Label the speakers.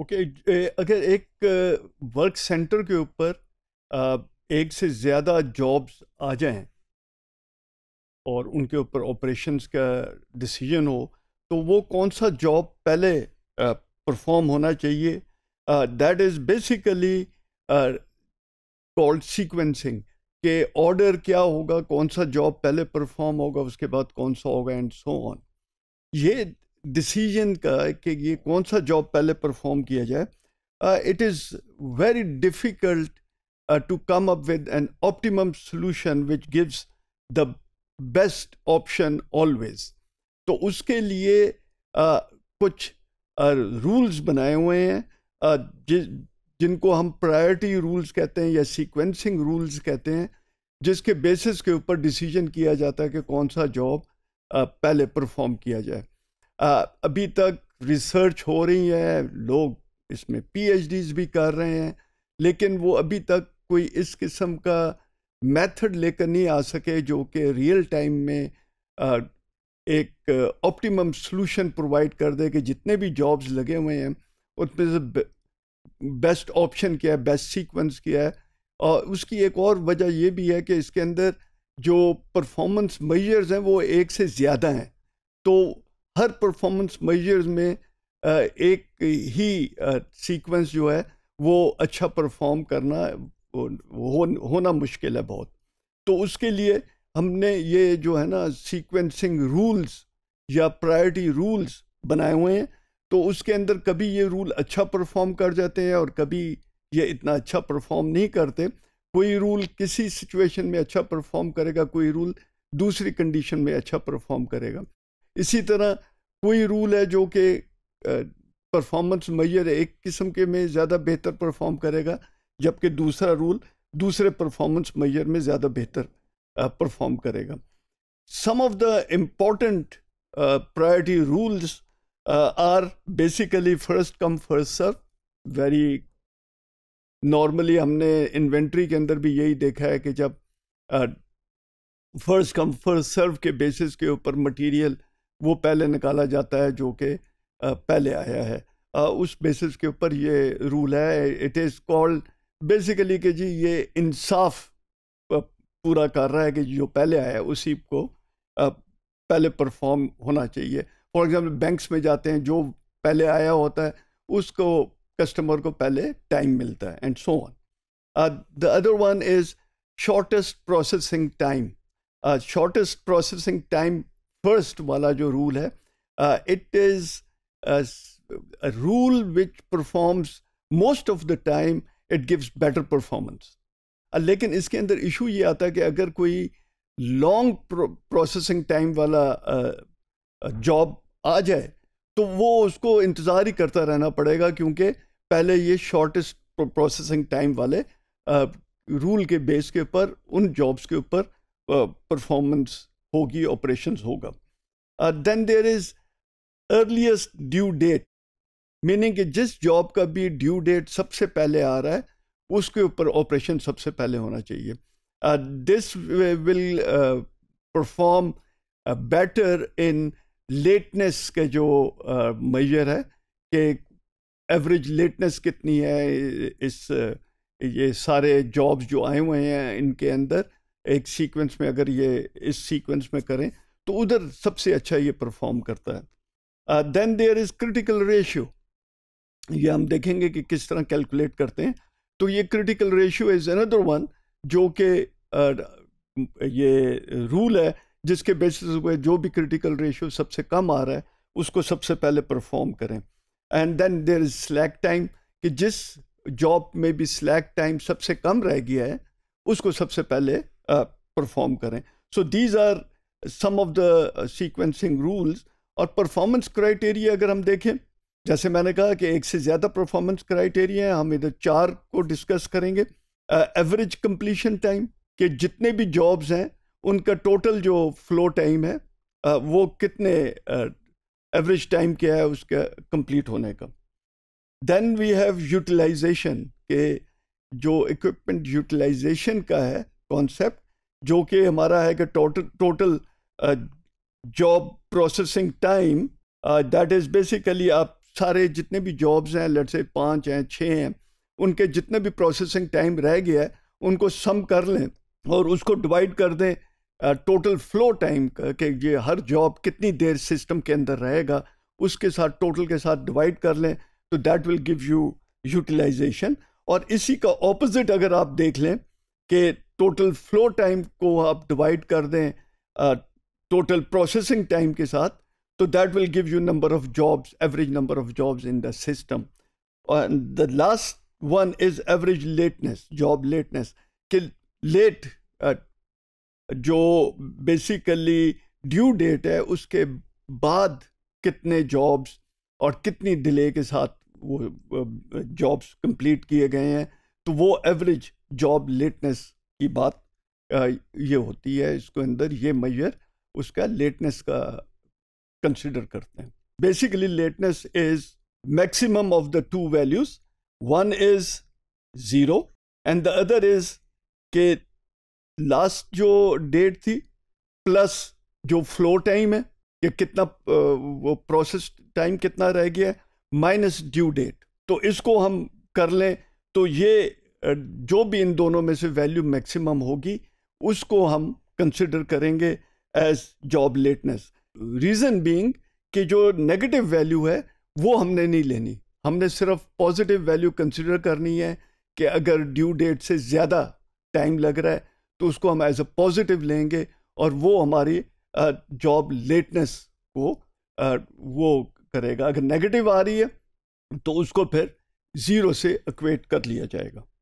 Speaker 1: okay okay, अगर एक work centre के ऊपर एक से ज़्यादा जॉब्स आ जाएं और उनके ऊपर ऑपरेशंस का डिसीजन हो तो वो कौन सा जॉब पहले परफॉर्म होना चाहिए that is basically called sequencing के ऑर्डर क्या होगा कौन सा जॉब पहले परफॉर्म होगा उसके बाद कौन सा होगा एंड सो ऑन ये डिसीजन का कि ये कौन सा जॉब पहले परफॉर्म किया जाए it is very difficult to come up with an optimum solution which gives the best option always तो उसके लिए uh, कुछ रूल्स uh, बनाए हुए हैं uh, जि, जिनको हम प्रायोरिटी रूल्स कहते हैं या सीक्वेंसिंग रूल्स कहते हैं जिसके बेसिस के ऊपर डिसीजन किया जाता है कि कौन सा जॉब पहले परफॉर्म किया जाए अभी तक रिसर्च हो रही है लोग इसमें पी भी कर रहे हैं लेकिन वो अभी तक कोई इस किस्म का मेथड लेकर नहीं आ सके जो कि रियल टाइम में एक ऑप्टिमम सॉल्यूशन प्रोवाइड कर दे कि जितने भी जॉब्स लगे हुए हैं उसमें से बेस्ट ऑप्शन क्या है बेस्ट सीक्वेंस क्या है और उसकी एक और वजह यह भी है कि इसके अंदर जो परफॉर्मेंस मेजर्स हैं वो एक से ज़्यादा हैं तो हर परफॉर्मेंस मेजर्स में एक ही सीक्वेंस जो है वो अच्छा परफॉर्म करना हो, होना मुश्किल है बहुत तो उसके लिए हमने ये जो है ना सीक्वेंसिंग रूल्स या प्रायोरिटी रूल्स बनाए हुए हैं तो उसके अंदर कभी ये रूल अच्छा परफॉर्म कर जाते हैं और कभी ये इतना अच्छा परफॉर्म नहीं करते कोई रूल किसी सिचुएशन में अच्छा परफॉर्म करेगा कोई रूल दूसरी कंडीशन में अच्छा परफॉर्म करेगा इसी तरह कोई रूल है जो कि परफॉर्मेंस मैयर एक किस्म के में ज़्यादा बेहतर परफॉर्म करेगा जबकि दूसरा रूल दूसरे परफॉर्मेंस मैयर में ज़्यादा बेहतर परफॉर्म करेगा some of the important priority rules are basically first come first serve very normally हमने इन्वेंट्री के अंदर भी यही देखा है कि जब फर्स्ट कम फर्स्ट सर्व के बेसिस के ऊपर मटेरियल वो पहले निकाला जाता है जो कि पहले आया है उस बेसिस के ऊपर ये रूल है इट इज़ कॉल्ड बेसिकली कि जी ये इंसाफ पूरा कर रहा है कि जो पहले आया है उसी को पहले परफॉर्म होना चाहिए फॉर एग्ज़ाम्पल बैंक्स में जाते हैं जो पहले आया होता है उसको कस्टमर को पहले टाइम मिलता है and so on the other one is shortest processing time shortest processing time first वाला जो रूल है it is rule which performs most of the time it gives better performance लेकिन इसके अंदर इशू ये आता है कि अगर कोई लॉन्ग प्रोसेसिंग टाइम वाला जॉब आ जाए तो वो उसको इंतज़ार ही करता रहना पड़ेगा क्योंकि पहले ये शॉर्टेस्ट प्रोसेसिंग टाइम वाले रूल के बेस के ऊपर उन जॉब्स के ऊपर परफॉर्मेंस होगी ऑपरेशन होगा then there is earliest due date meaning कि जिस जॉब का भी ड्यू डेट सबसे पहले आ रहा है उसके ऊपर ऑपरेशन सबसे पहले होना चाहिए this will perform better in lateness के जो मैजर uh, है कि एवरेज लेटनेस कितनी है इस ये सारे जॉब्स जो आए हुए हैं इनके अंदर एक सीक्वेंस में अगर ये इस सीक्वेंस में करें तो उधर सबसे अच्छा ये परफॉर्म करता है then there is critical ratio ये हम देखेंगे कि किस तरह कैलकुलेट करते हैं तो ये critical ratio is another one जो कि uh, ये रूल है जिसके बेसिस पे जो भी क्रिटिकल रेशियो सबसे कम आ रहा है उसको सबसे पहले परफॉर्म करें and then there is slack time कि जिस जॉब में भी स्लैक टाइम सबसे कम रह गया है उसको सबसे पहले परफॉर्म करें so these are some of the sequencing rules और परफॉर्मेंस क्राइटेरिया अगर हम देखें जैसे मैंने कहा कि एक से ज़्यादा परफॉर्मेंस क्राइटेरिया हैं हम इधर चार को डिस्कस करेंगे एवरेज कंप्लीशन टाइम कि जितने भी जॉब्स हैं उनका टोटल जो फ्लो टाइम है uh, वो कितने एवरेज uh, टाइम क्या है उसका कंप्लीट होने का देन वी हैव यूटिलाइजेशन के जो इक्विपमेंट यूटिलाइजेशन का है कॉन्सेप्ट जो कि हमारा है कि total total job processing time that is basically आप सारे जितने भी जॉब्स हैं लेट से पाँच हैं छः हैं उनके जितने भी प्रोसेसिंग टाइम रह गया है उनको सम कर लें और उसको डिवाइड कर दें टोटल फ्लो टाइम के ये हर जॉब कितनी देर सिस्टम के अंदर रहेगा उसके साथ टोटल के साथ डिवाइड कर लें तो that will give you utilization और इसी का ऑपोजिट अगर आप देख लें कि टोटल फ्लो टाइम को आप डिवाइड कर दें टोटल प्रोसेसिंग टाइम के साथ तो that will give you number of jobs average number of jobs in the system the last one is average lateness job lateness कि लेट जो बेसिकली ड्यू डेट है उसके बाद कितने जॉब्स और कितनी डिले के साथ वो जॉब्स कंप्लीट किए गए हैं तो वो एवरेज जॉब लेटनेस की बात ये होती है इसके अंदर ये मैयर उसका लेटनेस का कंसिडर करते हैं basically lateness is maximum of the two values one is zero and the other is के लास्ट जो डेट थी प्लस जो फ्लो टाइम है कि कितना वो प्रोसेस टाइम कितना रह गया है माइनस ड्यू डेट तो इसको हम कर लें तो ये जो भी इन दोनों में से वैल्यू मैक्सिमम होगी उसको हम कंसिडर करेंगे as job lateness reason being कि जो नेगेटिव वैल्यू है वो हमने नहीं लेनी हमने सिर्फ पॉजिटिव वैल्यू कंसिडर करनी है कि अगर ड्यू डेट से ज़्यादा टाइम लग रहा है तो उसको हम एज अ पॉजिटिव लेंगे और वो हमारी जॉब लेटनेस को वो करेगा अगर नेगेटिव आ रही है तो उसको फिर ज़ीरो से इक्वेट कर लिया जाएगा